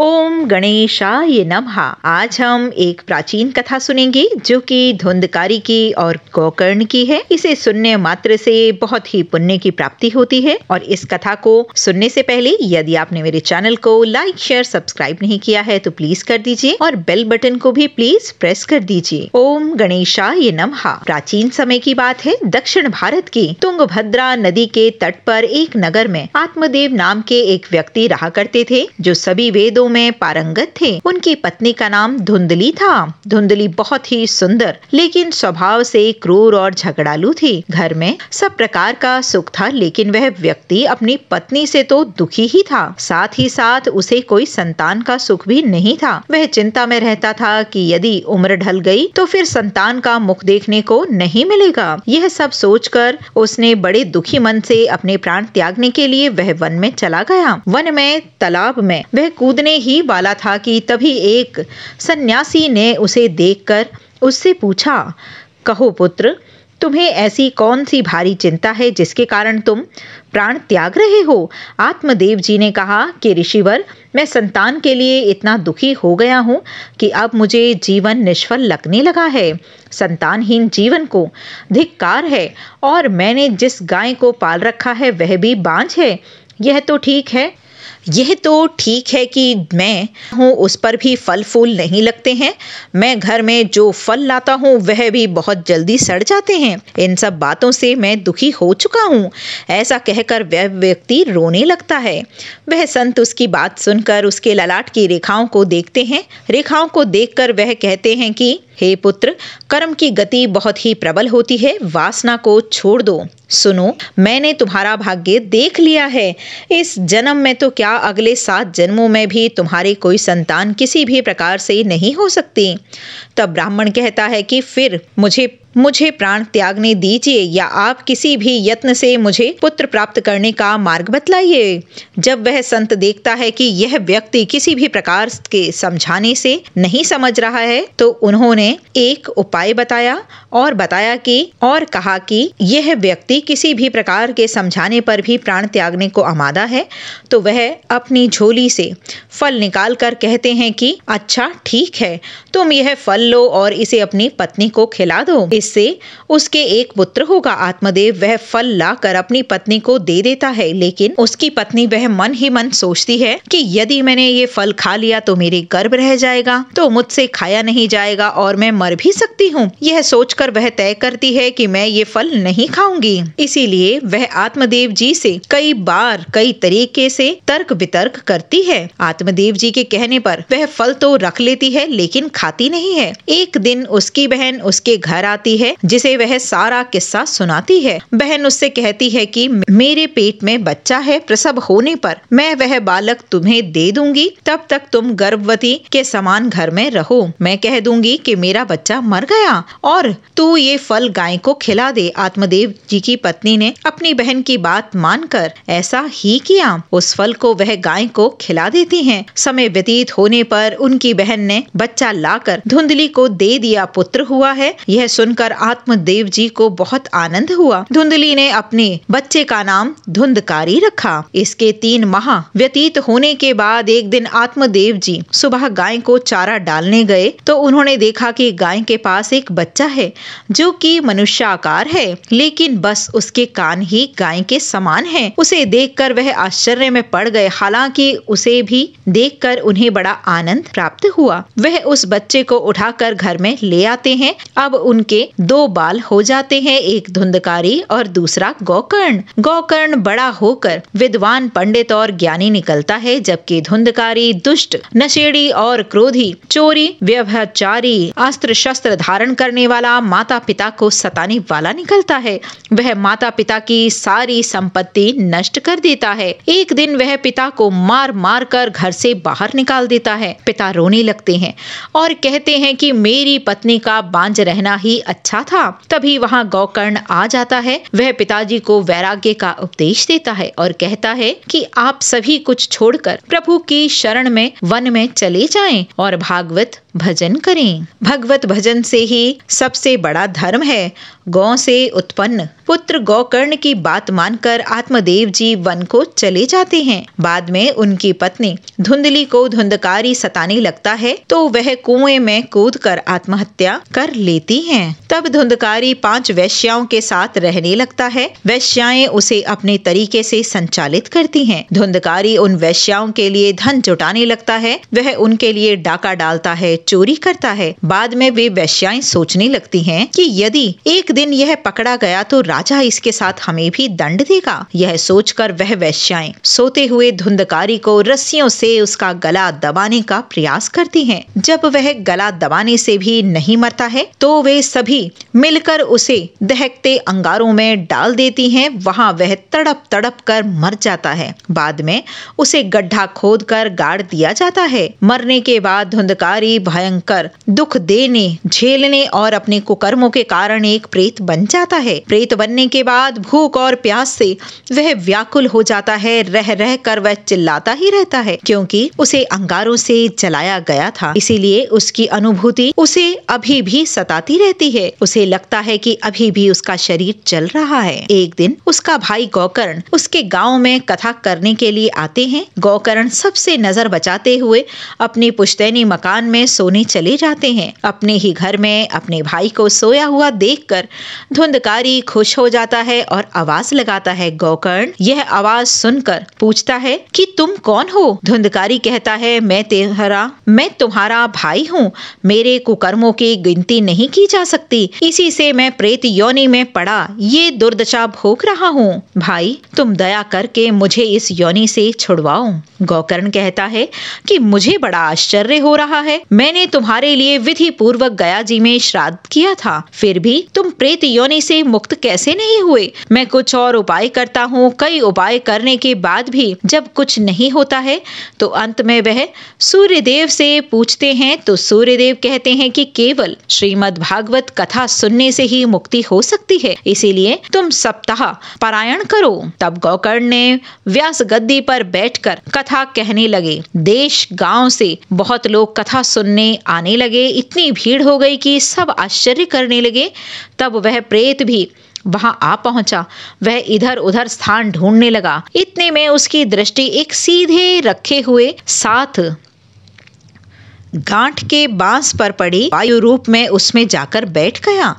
ओम गणेशाय नमः आज हम एक प्राचीन कथा सुनेंगे जो कि धुंधकारी की और गोकर्ण की है इसे सुनने मात्र से बहुत ही पुण्य की प्राप्ति होती है और इस कथा को सुनने से पहले यदि आपने मेरे चैनल को लाइक शेयर सब्सक्राइब नहीं किया है तो प्लीज कर दीजिए और बेल बटन को भी प्लीज प्रेस कर दीजिए ओम गणेशाय नमः प्राचीन समय की बात है दक्षिण भारत की तुंग नदी के तट पर एक नगर में आत्मदेव नाम के एक व्यक्ति रहा करते थे जो सभी वेदों खेलों में पारंगत थे उनकी पत्नी का नाम धुंधली था धुंधली बहुत ही सुंदर लेकिन स्वभाव से क्रूर और झगड़ालू थी घर में सब प्रकार का सुख था लेकिन वह व्यक्ति अपनी पत्नी से तो दुखी ही था साथ ही साथ उसे कोई संतान का सुख भी नहीं था वह चिंता में रहता था कि यदि उम्र ढल गई तो फिर संतान का मुख देखने को नहीं मिलेगा यह सब सोचकर उसने बड़े दुखी मन से अपने प्राण त्यागने के लिए वह वन में चला गया वन में तालाब में वह कूदने ही वाला था कि तभी एक सन्यासी ने उसे देखकर उससे पूछा कहो पुत्र तुम्हें ऐसी कौन सी भारी चिंता है जिसके कारण तुम प्राण त्याग रहे हो आत्मदेव जी ने कहा कि ऋषिवर मैं संतान के लिए इतना दुखी हो गया हूँ कि अब मुझे जीवन निष्फल लगने लगा है संतानहीन जीवन को धिक्कार है और मैंने जिस गाय को पाल रखा है वह भी बांझ है यह तो ठीक है यह तो ठीक है कि मैं हूँ उस पर भी फल फूल नहीं लगते हैं मैं घर में जो फल लाता हूँ वह भी बहुत जल्दी सड़ जाते हैं इन सब बातों से मैं दुखी हो चुका हूँ ऐसा कहकर वह व्यक्ति रोने लगता है वह संत उसकी बात सुनकर उसके ललाट की रेखाओं को देखते हैं रेखाओं को देखकर वह कहते हैं कि हे पुत्र कर्म की गति बहुत ही प्रबल होती है वासना को छोड़ दो सुनो मैंने तुम्हारा भाग्य देख लिया है इस जन्म में तो क्या अगले सात जन्मों में भी तुम्हारी कोई संतान किसी भी प्रकार से नहीं हो सकती तब ब्राह्मण कहता है कि फिर मुझे मुझे प्राण त्यागने दीजिए या आप किसी भी यत्न से मुझे पुत्र प्राप्त करने का मार्ग बतलाइए जब वह संत देखता है कि यह व्यक्ति किसी भी प्रकार के समझाने से नहीं समझ रहा है तो उन्होंने एक उपाय बताया और बताया कि और कहा कि यह व्यक्ति किसी भी प्रकार के समझाने पर भी प्राण त्यागने को आमादा है तो वह अपनी झोली से फल निकाल कर कहते हैं कि अच्छा ठीक है तुम यह फल लो और इसे अपनी पत्नी को खिला दो इससे उसके एक पुत्र होगा आत्मदेव वह फल लाकर अपनी पत्नी को दे देता है लेकिन उसकी पत्नी वह मन ही मन सोचती है कि यदि मैंने ये फल खा लिया तो मेरे गर्भ रह जाएगा तो मुझसे खाया नहीं जाएगा और मैं मर भी सकती हूँ यह सोचकर देखकर वह तय करती है कि मैं ये फल नहीं खाऊंगी इसीलिए वह आत्मदेव जी से कई बार कई तरीके से तर्क वितर्क करती है आत्मदेव जी के कहने पर वह फल तो रख लेती है लेकिन खाती नहीं है एक दिन उसकी बहन उसके घर आती है जिसे वह सारा किस्सा सुनाती है बहन उससे कहती है कि मेरे पेट में बच्चा है प्रसव होने पर मैं वह बालक तुम्हें दे दूंगी तब तक तुम गर्भवती के समान घर में रहो मैं कह दूंगी कि मेरा बच्चा मर गया और तू ये फल गाय को खिला दे आत्मदेव जी की पत्नी ने अपनी बहन की बात मानकर ऐसा ही किया उस फल को वह गाय को खिला देती हैं समय व्यतीत होने पर उनकी बहन ने बच्चा लाकर धुंधली को दे दिया पुत्र हुआ है यह सुनकर आत्मदेव जी को बहुत आनंद हुआ धुंधली ने अपने बच्चे का नाम धुंधकारी रखा इसके तीन माह व्यतीत होने के बाद एक दिन आत्मदेव जी सुबह गाय को चारा डालने गए तो उन्होंने देखा कि गाय के पास एक बच्चा है जो कि मनुष्याकार है लेकिन बस उसके कान ही गाय के समान है उसे देखकर वह आश्चर्य में पड़ गए हालांकि उसे भी देखकर उन्हें बड़ा आनंद प्राप्त हुआ वह उस बच्चे को उठाकर घर में ले आते हैं अब उनके दो बाल हो जाते हैं एक धुंधकारी और दूसरा गौकर्ण गौकर्ण बड़ा होकर विद्वान पंडित और ज्ञानी निकलता है जबकि धुंधकारी दुष्ट नशेड़ी और क्रोधी चोरी व्यभिचारी अस्त्र शस्त्र धारण करने वाला माता पिता को सताने वाला निकलता है वह माता पिता की सारी संपत्ति नष्ट कर देता है एक दिन वह पिता को मार मार कर घर से बाहर निकाल देता है पिता रोने लगते हैं और कहते हैं कि मेरी पत्नी का बांझ रहना ही अच्छा था तभी वहाँ गौकर्ण आ जाता है वह पिताजी को वैराग्य का उपदेश देता है और कहता है कि आप सभी कुछ छोड़कर प्रभु की शरण में वन में चले जाएं और भागवत भजन करें भगवत भजन से ही सबसे बड़ा धर्म है गौ से उत्पन्न पुत्र गौकर्ण की बात मानकर आत्मदेव जी वन को चले जाते हैं बाद में उनकी पत्नी धुंधली को धुंधकारी सताने लगता है तो वह कुएं में कूद कर आत्महत्या कर लेती हैं। तब धुंधकारी पांच वैश्याओं के साथ रहने लगता है वैश्याएं उसे अपने तरीके से संचालित करती हैं। धुंधकारी उन वैश्याओं के लिए धन जुटाने लगता है वह उनके लिए डाका डालता है चोरी करता है बाद में वे वैश्याएं सोचने लगती है हैं कि यदि एक दिन यह पकड़ा गया तो राजा इसके साथ हमें भी दंड देगा यह सोचकर वह वैश्याएं सोते हुए धुंधकारी को रस्सियों से उसका गला दबाने का प्रयास करती हैं। जब वह गला दबाने से भी नहीं मरता है तो वे सभी मिलकर उसे दहकते अंगारों में डाल देती हैं। वहाँ वह तड़प तड़प कर मर जाता है बाद में उसे गड्ढा खोद कर गाड़ दिया जाता है मरने के बाद धुंधकारी भयंकर दुख देने झेलने और अपने कुक कर्मों के कारण एक प्रेत बन जाता है प्रेत बनने के बाद भूख और प्यास से वह व्याकुल हो जाता है रह रह कर वह चिल्लाता ही रहता है क्योंकि उसे अंगारों से जलाया गया था इसीलिए उसकी अनुभूति उसे अभी भी सताती रहती है उसे लगता है कि अभी भी उसका शरीर जल रहा है एक दिन उसका भाई गौकर्ण उसके गांव में कथा करने के लिए आते हैं गौकर्ण सबसे नजर बचाते हुए अपने पुश्तैनी मकान में सोने चले जाते हैं अपने ही घर में अपने भाई को सोया हुआ देखकर धुंधकारी खुश हो जाता है और आवाज लगाता है गोकर्ण यह आवाज सुनकर पूछता है कि तुम कौन हो धुंधकारी कहता है मैं तेहरा मैं तुम्हारा भाई हूँ मेरे कुकर्मों की गिनती नहीं की जा सकती इसी से मैं प्रेत योनि में पड़ा ये दुर्दशा भोग रहा हूँ भाई तुम दया करके मुझे इस योनि से छुड़वाओ गोकर्ण कहता है कि मुझे बड़ा आश्चर्य हो रहा है मैंने तुम्हारे लिए विधि पूर्वक गया जी में श्राद्ध किया किया था फिर भी तुम प्रेत योनि से मुक्त कैसे नहीं हुए मैं कुछ और उपाय करता हूँ कई उपाय करने के बाद भी जब कुछ नहीं होता है तो अंत में वह सूर्य देव से पूछते हैं तो सूर्य देव कहते हैं कि केवल श्रीमद भागवत कथा सुनने से ही मुक्ति हो सकती है इसीलिए तुम सप्ताह पारायण करो तब गौकर्ण ने व्यास गद्दी पर बैठकर कथा कहने लगे देश गांव से बहुत लोग कथा सुनने आने लगे इतनी भीड़ हो गई कि सब आश्चर्य कार्य करने लगे तब वह प्रेत भी वहां आ पहुंचा वह इधर उधर स्थान ढूंढने लगा इतने में उसकी दृष्टि एक सीधे रखे हुए साथ गांठ के बांस पर पड़ी वायु रूप में उसमें जाकर बैठ गया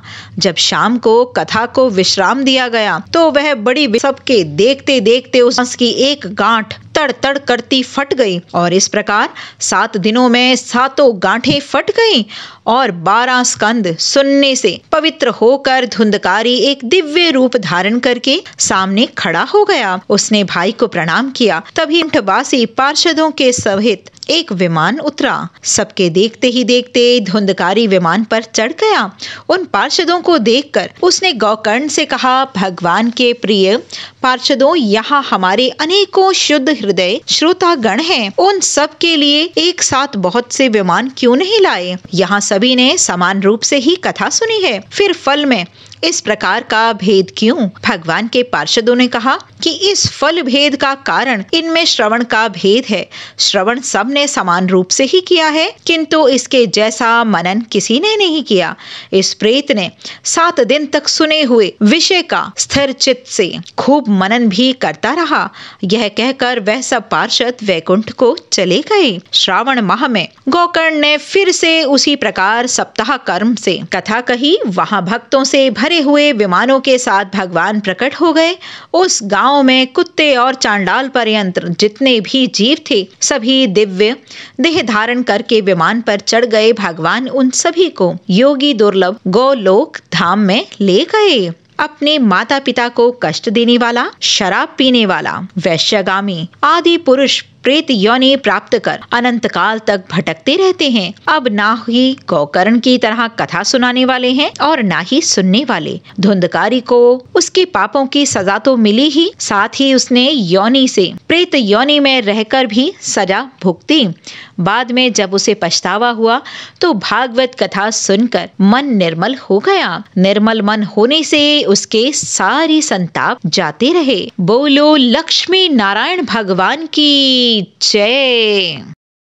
जब शाम को कथा को विश्राम दिया गया तो वह बड़ी सबके देखते देखते उस की एक गांठ तड़ तड़ करती फट गई और इस प्रकार सात दिनों में सातों गांठें फट गईं और बारह स्कंद सुनने से पवित्र होकर धुंधकारी एक दिव्य रूप धारण करके सामने खड़ा हो गया उसने भाई को प्रणाम किया तभी उठवासी पार्षदों के सहित एक विमान उतरा सबके देखते ही देखते धुंधकारी विमान पर चढ़ गया उन पार्षदों को देखकर उसने गौकर्ण से कहा भगवान के प्रिय पार्षदों यहाँ हमारे अनेकों शुद्ध हृदय श्रोता गण है उन सब के लिए एक साथ बहुत से विमान क्यों नहीं लाए यहाँ सभी ने समान रूप से ही कथा सुनी है फिर फल में इस प्रकार का भेद क्यों? भगवान के पार्षदों ने कहा कि इस फल भेद का कारण इनमें श्रवण का भेद है श्रवण सब ने समान रूप से ही किया है किंतु इसके जैसा मनन किसी ने नहीं किया इस प्रेत ने सात दिन तक सुने हुए विषय का स्थिर चित्त से खूब मनन भी करता रहा यह कहकर वह सब पार्षद वैकुंठ को चले गए श्रावण माह में गोकर्ण ने फिर से उसी प्रकार सप्ताह कर्म से कथा कही वहाँ भक्तों से भरे उड़ते हुए विमानों के साथ भगवान प्रकट हो गए उस गांव में कुत्ते और चांडाल पर्यंत्र जितने भी जीव थे सभी दिव्य देह धारण करके विमान पर चढ़ गए भगवान उन सभी को योगी दुर्लभ गोलोक धाम में ले गए अपने माता पिता को कष्ट देने वाला शराब पीने वाला वैश्यगामी आदि पुरुष प्रेत योनि प्राप्त कर अनंत काल तक भटकते रहते हैं अब ना ही गौकर्ण की तरह कथा सुनाने वाले हैं और ना ही सुनने वाले धुंधकारी को उसके पापों की सजा तो मिली ही साथ ही उसने योनि से प्रेत योनि में रहकर भी सजा भुगती बाद में जब उसे पछतावा हुआ तो भागवत कथा सुनकर मन निर्मल हो गया निर्मल मन होने से उसके सारे संताप जाते रहे बोलो लक्ष्मी नारायण भगवान की DJ.